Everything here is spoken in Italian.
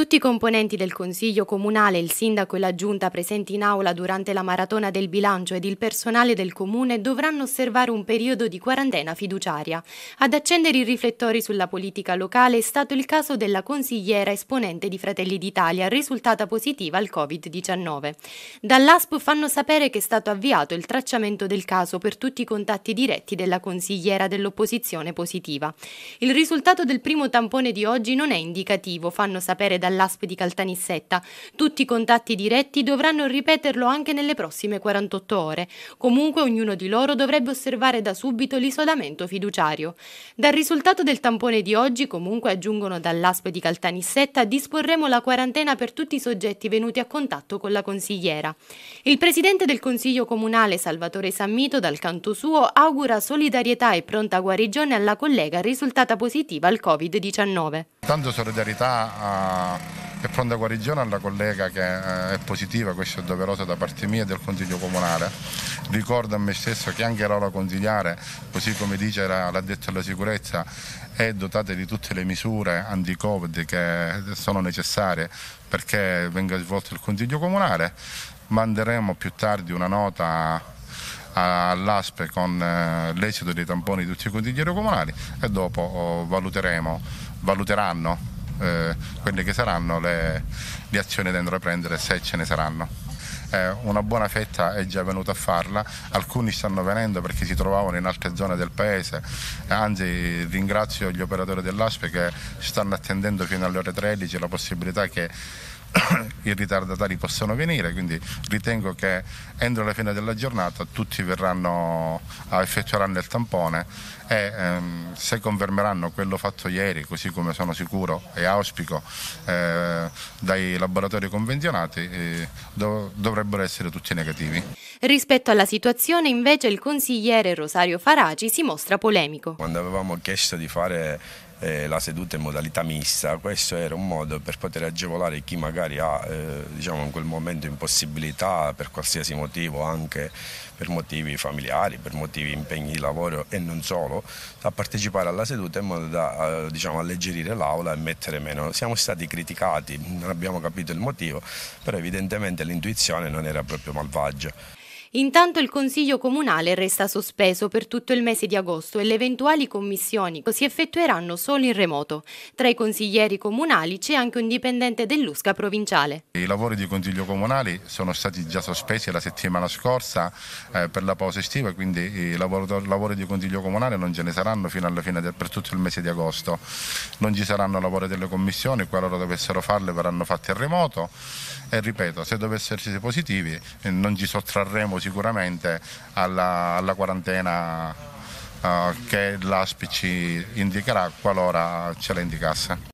Tutti i componenti del Consiglio Comunale, il Sindaco e la Giunta presenti in aula durante la maratona del bilancio ed il personale del Comune dovranno osservare un periodo di quarantena fiduciaria. Ad accendere i riflettori sulla politica locale è stato il caso della consigliera esponente di Fratelli d'Italia, risultata positiva al Covid-19. Dall'ASP fanno sapere che è stato avviato il tracciamento del caso per tutti i contatti diretti della consigliera dell'opposizione positiva. Il risultato del primo tampone di oggi non è indicativo, fanno sapere dalla dall'ASP di Caltanissetta. Tutti i contatti diretti dovranno ripeterlo anche nelle prossime 48 ore. Comunque ognuno di loro dovrebbe osservare da subito l'isolamento fiduciario. Dal risultato del tampone di oggi, comunque aggiungono dall'ASP di Caltanissetta, disporremo la quarantena per tutti i soggetti venuti a contatto con la consigliera. Il presidente del Consiglio Comunale Salvatore Sammito dal canto suo augura solidarietà e pronta guarigione alla collega risultata positiva al Covid-19. Tanto solidarietà a e pronta guarigione alla collega che eh, è positiva, questo è doveroso da parte mia e del Consiglio Comunale. Ricordo a me stesso che anche l'ora consigliare, così come dice l'ha detto alla sicurezza, è dotata di tutte le misure anti-Covid che sono necessarie perché venga svolto il Consiglio Comunale. Manderemo più tardi una nota all'ASPE con eh, l'esito dei tamponi di tutti i consiglieri comunali e dopo oh, valuteremo, valuteranno eh, quelle che saranno le, le azioni da intraprendere se ce ne saranno. Eh, una buona fetta è già venuta a farla, alcuni stanno venendo perché si trovavano in altre zone del paese, anzi ringrazio gli operatori dell'ASPE che stanno attendendo fino alle ore 13 la possibilità che i ritardatari possono venire, quindi ritengo che entro la fine della giornata tutti verranno a effettuare il tampone e ehm, se confermeranno quello fatto ieri, così come sono sicuro e auspico, eh, dai laboratori convenzionati, eh, dov- dovrebbero essere tutti negativi. Rispetto alla situazione invece il consigliere Rosario Faragi si mostra polemico. Quando avevamo chiesto di fare eh, la seduta in modalità mista, questo era un modo per poter agevolare chi magari ha eh, diciamo in quel momento impossibilità per qualsiasi motivo, anche per motivi familiari, per motivi impegni di lavoro e non solo, a partecipare alla seduta in modo da eh, diciamo, alleggerire l'aula e mettere meno. Siamo stati criticati, non abbiamo capito il motivo, però evidentemente l'intuizione non era proprio malvagia. Intanto il Consiglio Comunale resta sospeso per tutto il mese di agosto e le eventuali commissioni si effettueranno solo in remoto. Tra i consiglieri comunali c'è anche un dipendente dell'USCA provinciale. I lavori di Consiglio Comunale sono stati già sospesi la settimana scorsa eh, per la pausa estiva, quindi i lavori di Consiglio Comunale non ce ne saranno fino alla fine del, per tutto il mese di agosto. Non ci saranno lavori delle commissioni, qualora dovessero farle verranno fatti a remoto e ripeto, se dovessero essere positivi eh, non ci sottrarremo sicuramente alla, alla quarantena uh, che l'ASPI ci indicherà qualora ce la indicasse.